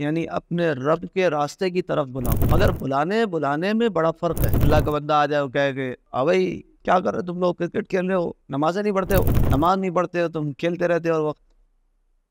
यानी अपने रब के रास्ते की तरफ बुलाओ मगर बुलाने बुलाने में बड़ा फ़र्क है अल्लाह का बंदा आ जाए कह कहे कि अवई क्या कर रहे हो तुम लोग क्रिकेट खेल रहे हो नमाजें नहीं पढ़ते हो नमाज नहीं पढ़ते हो तुम खेलते रहते हो और वक्त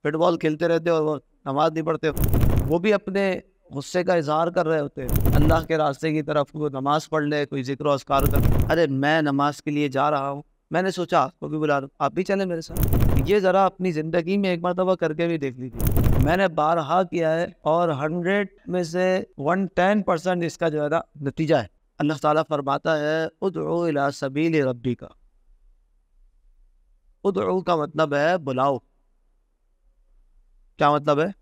फुटबॉल खेलते रहते हो और वक्त नमाज नहीं पढ़ते हो वो भी अपने गुस्से का इजहार कर रहे होते हैं अल्लाह के रास्ते की तरफ वो नमाज़ पढ़ ले कोई जिक्र असकार कर अरे मैं नमाज के लिए जा रहा हूँ मैंने सोचा आपको भी बुला लूँ आप भी चले मेरे साथ ये ज़रा अपनी ज़िंदगी में एक मरतबा करके भी देख लीजिए मैंने बारहा किया है और हंड्रेड में से वन टेन परसेंट इसका जो है ना नतीजा है अल्लाह ताला फरमाता है उदो इला सबील रबी का उदो का मतलब है बुलाओ क्या मतलब है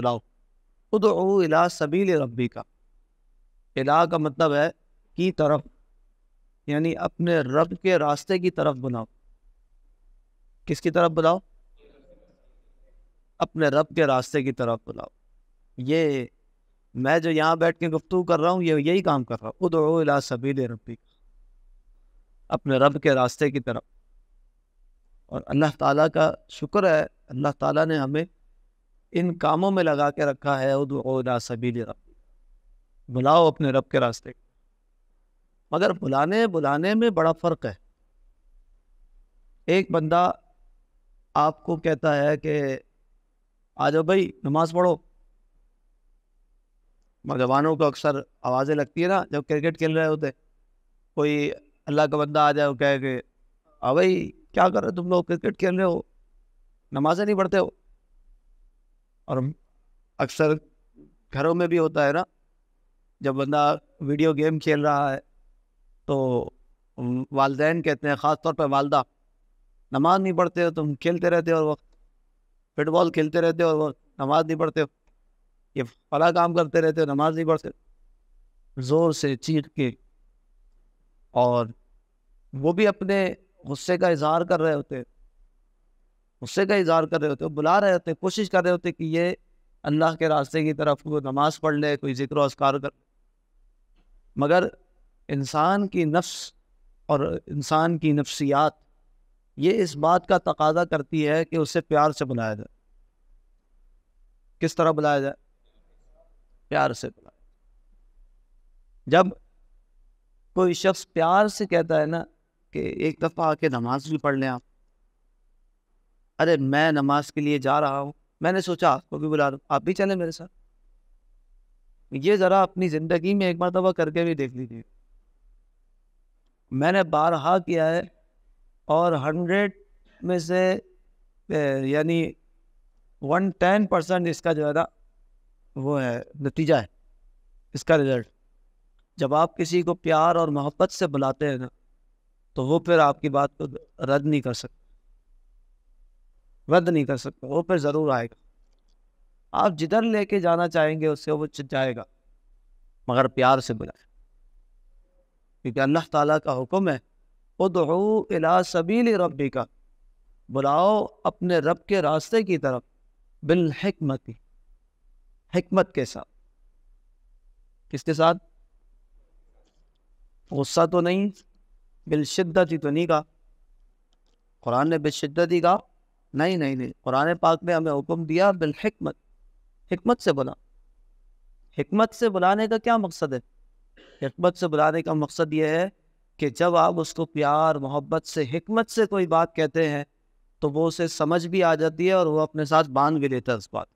बुलाओ उदो इला सबील रबी का इला का मतलब है की तरफ यानी अपने रब के रास्ते की तरफ बुलाओ किसकी तरफ बुलाओ अपने रब के रास्ते की तरफ बुलाओ ये मैं जो यहाँ बैठ के गुफ्तु कर रहा हूँ ये यही काम कर रहा हूँ खुद इला सबील रबी अपने रब के रास्ते की तरफ और अल्लाह ताला का शुक्र है अल्लाह ताला ने हमें इन कामों में लगा के रखा है उद सबील रबी बुलाओ अपने रब के रास्ते मगर बुलाने बुलाने में बड़ा फ़र्क है एक बंदा आपको कहता है कि आ जाओ भाई नमाज़ पढ़ो नौजवानों को अक्सर आवाज़ें लगती है ना जब क्रिकेट खेल रहे होते कोई अल्लाह का बंदा आ जाए कहे कि आ भाई क्या कर रहे हो तुम लोग क्रिकेट खेल रहे हो नमाज़ें नहीं पढ़ते हो और अक्सर घरों में भी होता है ना जब बंदा वीडियो गेम खेल रहा है तो वालदेन कहते हैं ख़ास तौर पर वालदा नमाज़ नहीं पढ़ते हो तुम खेलते रहते हो और वक्त फुटबॉल खेलते रहते हो और वक्त नमाज़ नहीं पढ़ते हो ये फला काम करते रहते हो नमाज नहीं पढ़ते ज़ोर से चीख के और वो भी अपने गुस्से का इजहार कर रहे होते गुस्से का इजहार कर रहे होते बुला रहे होते कोशिश कर रहे होते कि ये अल्लाह के रास्ते की तरफ कोई नमाज़ पढ़ ले कोई जिक्र असकार कर मगर इंसान की नफ्स और इंसान की नफ्सियात ये इस बात का तकाजा करती है कि उसे प्यार से बुलाया जाए किस तरह बुलाया जाए प्यार से बुलाया जब कोई शख्स प्यार से कहता है ना कि एक दफ़ा आके नमाज भी पढ़ लें आप अरे मैं नमाज के लिए जा रहा हूँ मैंने सोचा आपको भी बुला दो आप भी चलें मेरे साथ ये ज़रा अपनी ज़िंदगी में एक मरतबा करके भी देख लीजिए मैंने बारहा किया है और हंड्रेड में से यानी वन टेन परसेंट इसका जो है ना वो है नतीजा है इसका रिजल्ट जब आप किसी को प्यार और मोहब्बत से बुलाते हैं ना तो वो फिर आपकी बात को रद्द नहीं कर सकते रद्द नहीं कर सकते वो फिर ज़रूर आएगा आप जिधर लेके जाना चाहेंगे उससे वो जाएगा मगर प्यार से बुलाए क्योंकि अल्लाह ताला का हुक्म है उदू इला सबील रबी का बुलाओ अपने रब के रास्ते की तरफ बिलहमती हमत के साथ किसके साथ गुस्सा तो नहीं बिलशिद्दत ही तो नहीं कहा कुरान ने बिलशिद्दत ही कहा नहीं नहीं नहीं कुरान पाक में हमें हुक्म दिया बिलहमत हमत से बुला हमत से बुलाने का क्या मकसद है हमत से बुलाने का मकसद ये है कि जब आप उसको प्यार मोहब्बत से हमत से कोई बात कहते हैं तो वो उसे समझ भी आ जाती है और वो अपने साथ बांध भी लेता है उस बात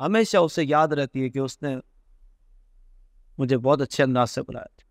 हमेशा उसे याद रहती है कि उसने मुझे बहुत अच्छे अंदाज से बुलाया था